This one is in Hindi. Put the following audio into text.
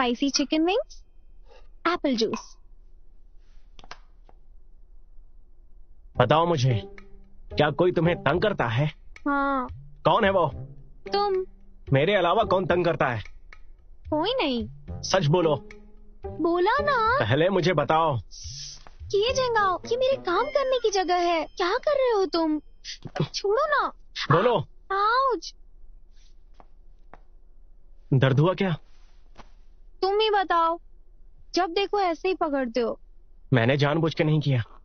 spicy chicken wings, apple juice. बताओ मुझे क्या कोई तुम्हें तंग करता है हाँ कौन है वो तुम मेरे अलावा कौन तंग करता है कोई नहीं सच बोलो बोला ना पहले मुझे बताओ ये जगह ये मेरे काम करने की जगह है क्या कर रहे हो तुम छोड़ो ना बोलो आउच दर्द हुआ क्या ही बताओ जब देखो ऐसे ही पकड़ते हो मैंने जानबूझ के नहीं किया